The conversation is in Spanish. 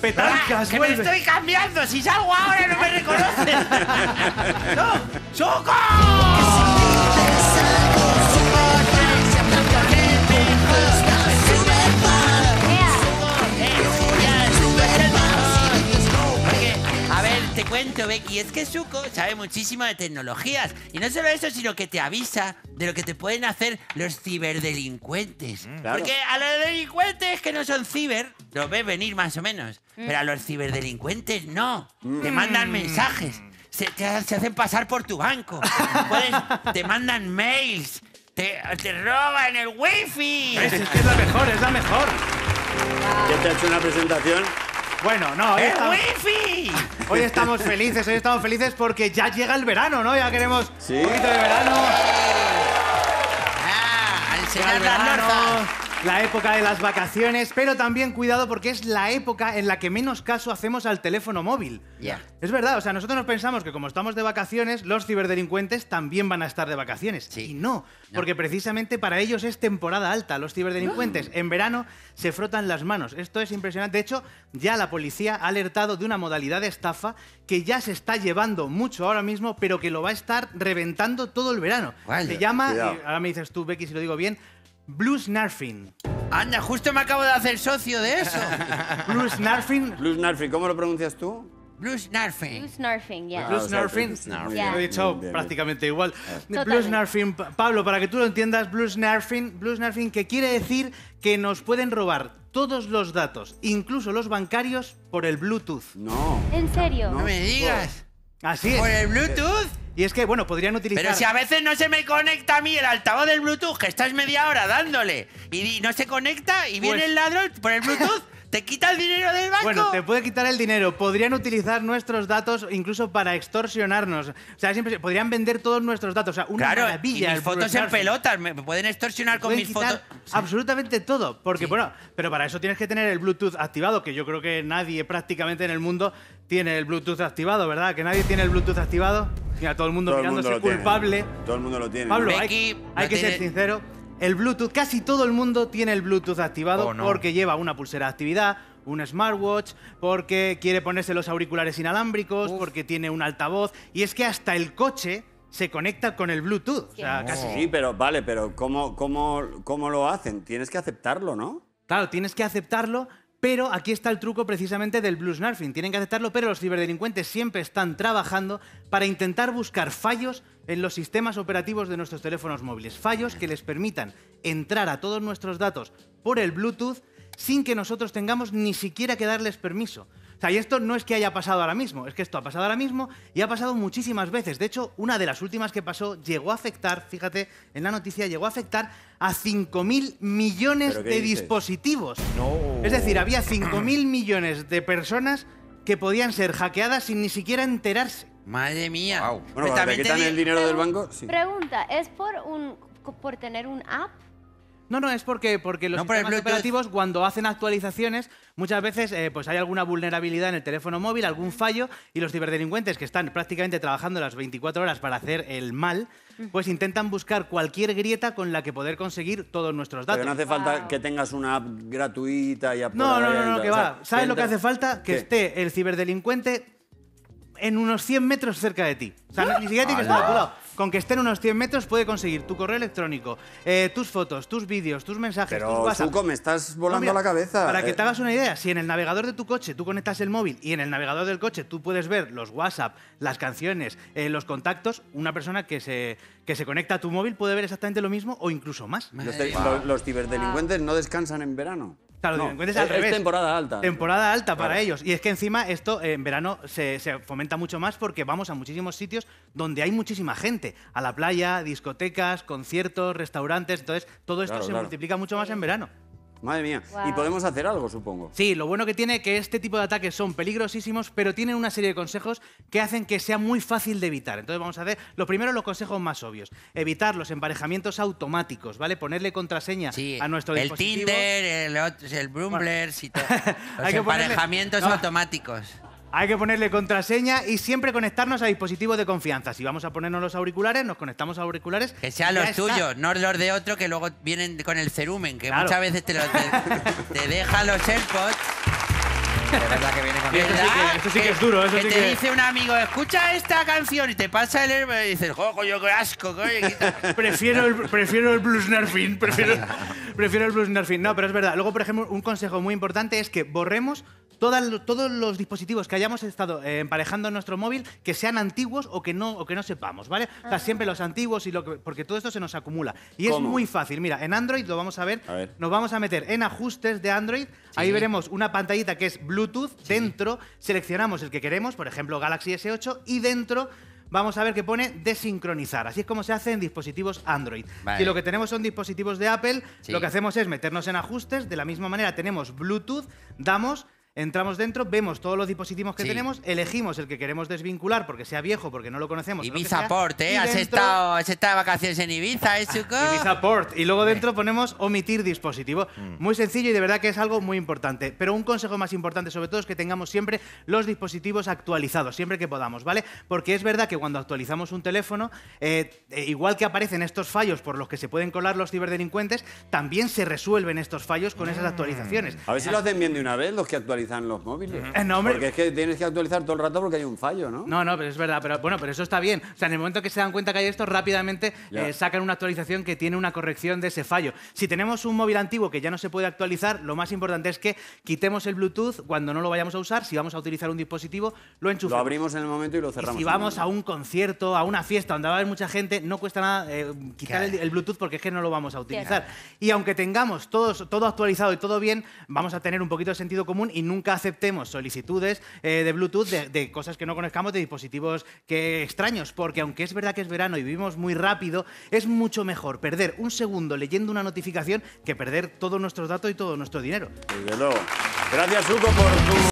Petalcas. güey ah, me estoy cambiando. Si salgo ahora no me reconoces. ¡Choco! Y es que Suco sabe muchísimo de tecnologías. Y no solo eso, sino que te avisa de lo que te pueden hacer los ciberdelincuentes. Mm, Porque a los delincuentes que no son ciber, los ves venir más o menos. Mm. Pero a los ciberdelincuentes no. Te mm. mandan mensajes. Se, hacen pasar por tu banco. te mandan mails. Te, roban el wifi. Es, es, la mejor, es la mejor. ¿Quién te ha hecho una presentación bueno, no, hoy ¡Eh, estamos, wifi! Hoy estamos felices, hoy estamos felices porque ya llega el verano, ¿no? Ya queremos un poquito de verano. Ah, al la época de las vacaciones, pero también cuidado porque es la época en la que menos caso hacemos al teléfono móvil. Es verdad, o sea, nosotros nos pensamos que como estamos de vacaciones, los ciberdelincuentes también van a estar de vacaciones. Sí. Y no, porque precisamente para ellos es temporada alta. Los ciberdelincuentes en verano se frotan las manos. Esto es impresionante. De hecho, ya la policía ha alertado de una modalidad de estafa que ya se está llevando mucho ahora mismo, pero que lo va a estar reventando todo el verano. Se llama, ahora me dices tú, Becky, si lo digo bien, Blue snarfin. Anda, justo me acabo de hacer socio de eso. Blue snarfin. ¿cómo lo pronuncias tú? Blue Snarfin. Blue Snarfing, ya. Yeah. Blue ah, Snarfing. Lo he dicho prácticamente igual. Blue snarfin. Pablo, para que tú lo entiendas, Blue Snarfing, Blue que quiere decir que nos pueden robar todos los datos, incluso los bancarios, por el Bluetooth. No. ¿En serio? no me digas. Así es. ¿Por el Bluetooth? Y es que, bueno, podrían utilizar. Pero si a veces no se me conecta a mí el altavoz del Bluetooth, que estás media hora dándole y, no se conecta y viene pues el ladrón por el Bluetooth. ¿Te quita el dinero del banco? Bueno, te puede quitar el dinero. Podrían utilizar nuestros datos incluso para extorsionarnos. O sea, siempre podrían vender todos nuestros datos. O sea, una claro, maravilla. mis fotos en pelotas. Me pueden extorsionar con mis fotos. Absolutamente todo. Porque, bueno, pero para eso tienes que tener el Bluetooth activado, que yo creo que nadie prácticamente en el mundo tiene el Bluetooth activado, ¿verdad? Que nadie tiene el Bluetooth activado todo el mundo mirándose culpable. Todo el mundo lo tiene. Pablo, hay, que ser sincero. El Bluetooth, casi todo el mundo tiene el Bluetooth activado oh, porque lleva una pulsera de actividad, un smartwatch, porque quiere ponerse los auriculares inalámbricos, porque tiene un altavoz. Y es que hasta el coche se conecta con el Bluetooth. casi... Sí, pero vale, pero ¿cómo, cómo, ¿cómo lo hacen? Tienes que aceptarlo, ¿no? Claro, tienes que aceptarlo, pero aquí está el truco precisamente del blue snarfing. Tienen que aceptarlo, pero los ciberdelincuentes siempre están trabajando para intentar buscar fallos en los sistemas operativos de nuestros teléfonos móviles. Fallos que les permitan entrar a todos nuestros datos por el Bluetooth sin que nosotros tengamos ni siquiera que darles permiso y esto no es que haya pasado ahora mismo, es que esto ha pasado ahora mismo y ha pasado muchísimas veces. De hecho, una de las últimas que pasó llegó a afectar, fíjate, en la noticia llegó a afectar a 5.000 millones de dispositivos. No. Es decir, había 5.000 millones de personas que podían ser hackeadas sin ni siquiera enterarse. Madre mía. Bueno, ¿te quitan el dinero del banco? Pregunta, ¿es por un por tener un app no, no, es porque, porque los operativos cuando hacen actualizaciones muchas veces eh, pues hay alguna vulnerabilidad en el teléfono móvil, algún fallo y los ciberdelincuentes que están prácticamente trabajando las 24 horas para hacer el mal, pues intentan buscar cualquier grieta con la que poder conseguir todos nuestros datos. Pero no hace falta que tengas una app gratuita y apoderada. No, no, no, no que va. ¿Sabes lo que hace falta? Que esté el ciberdelincuente en unos 100 metros cerca de ti. O sea, ni siquiera tienes que estar con que estén unos 100 metros puede conseguir tu correo electrónico, eh, tus fotos, tus vídeos, tus mensajes, Pero, tus WhatsApp. me estás volando la cabeza. Para que eh. te hagas una idea, si en el navegador de tu coche tú conectas el móvil y en el navegador del coche tú puedes ver los WhatsApp, las canciones, eh, los contactos, una persona que se, que se conecta a tu móvil puede ver exactamente lo mismo o incluso más. Los, ciberdelincuentes no descansan en verano. Claro, no, es, temporada alta. Temporada alta para ellos. Y es que encima esto eh, en verano se, fomenta mucho más porque vamos a muchísimos sitios donde hay muchísima gente. A la playa, discotecas, conciertos, restaurantes. Entonces, todo esto se multiplica mucho más en verano. Madre mía. Y podemos hacer algo, supongo. Sí, lo bueno que tiene que este tipo de ataques son peligrosísimos, pero tienen una serie de consejos que hacen que sea muy fácil de evitar. Entonces vamos a hacer lo primero los consejos más obvios. Evitar los emparejamientos automáticos, ¿vale? Ponerle contraseña a nuestro el Tinder, el, el y los emparejamientos automáticos. Hay que ponerle contraseña y siempre conectarnos a dispositivos de confianza. Si vamos a ponernos los auriculares, nos conectamos a auriculares. Que sean los tuyos, no los de otro que luego vienen con el cerumen, que muchas veces te, deja dejan los AirPods. De verdad que viene con Eso, sí eso sí que, es duro. Eso que te dice un amigo, escucha esta canción y te pasa el hermano y dices, jojo, yo qué asco, coño. prefiero, el, prefiero el blues prefiero, prefiero el blues nerfing. No, pero es verdad. Luego, por ejemplo, un consejo muy importante es que borremos todos los dispositivos que hayamos estado eh, emparejando en nuestro móvil que sean antiguos o que no, o que no sepamos, ¿vale? O sea, ah. siempre los antiguos y lo que, porque todo esto se nos acumula. Y es muy fácil. Mira, en Android lo vamos a ver. Nos vamos a meter en ajustes de Android. Ahí veremos una pantallita que es Bluetooth. Dentro seleccionamos el que queremos, por ejemplo, Galaxy S8, y dentro vamos a ver que pone desincronizar. Así es como se hace en dispositivos Android. Y Si lo que tenemos son dispositivos de Apple, lo que hacemos es meternos en ajustes. De la misma manera tenemos Bluetooth, damos Entramos dentro, vemos todos los dispositivos que tenemos, elegimos el que queremos desvincular porque sea viejo, porque no lo conocemos. Ibiza Port, ¿eh? Has, estado, de vacaciones en Ibiza, ¿eh, Chuco? Ah, Ibiza Port. Y luego dentro ponemos omitir dispositivo. Mm. Muy sencillo y de verdad que es algo muy importante. Pero un consejo más importante, sobre todo, es que tengamos siempre los dispositivos actualizados, siempre que podamos, ¿vale? Porque es verdad que cuando actualizamos un teléfono, eh, eh, igual que aparecen estos fallos por los que se pueden colar los ciberdelincuentes, también se resuelven estos fallos con esas mm. actualizaciones. A ver si lo hacen bien de una vez los que actualizan actualizan los móviles. Eh, porque es que tienes que actualizar todo el rato porque hay un fallo, ¿no? No, no, pero es verdad. Pero bueno, pero eso está bien. O sea, en el momento que se dan cuenta que hay esto, rápidamente eh, sacan una actualización que tiene una corrección de ese fallo. Si tenemos un móvil antiguo que ya no se puede actualizar, lo más importante es que quitemos el Bluetooth cuando no lo vayamos a usar. Si vamos a utilizar un dispositivo, lo enchufamos. Lo abrimos en el momento y lo cerramos. Y si vamos a un concierto, a una fiesta donde va a haber mucha gente, no cuesta nada eh, quitar el, Bluetooth porque es que no lo vamos a utilizar. Y aunque tengamos todos, todo actualizado y todo bien, vamos a tener un poquito de sentido común y no nunca aceptemos solicitudes eh, de Bluetooth de, cosas que no conozcamos, de dispositivos que extraños, porque aunque es verdad que es verano y vivimos muy rápido, es mucho mejor perder un segundo leyendo una notificación que perder todos nuestros datos y todo nuestro dinero. Gracias, Hugo, por tu...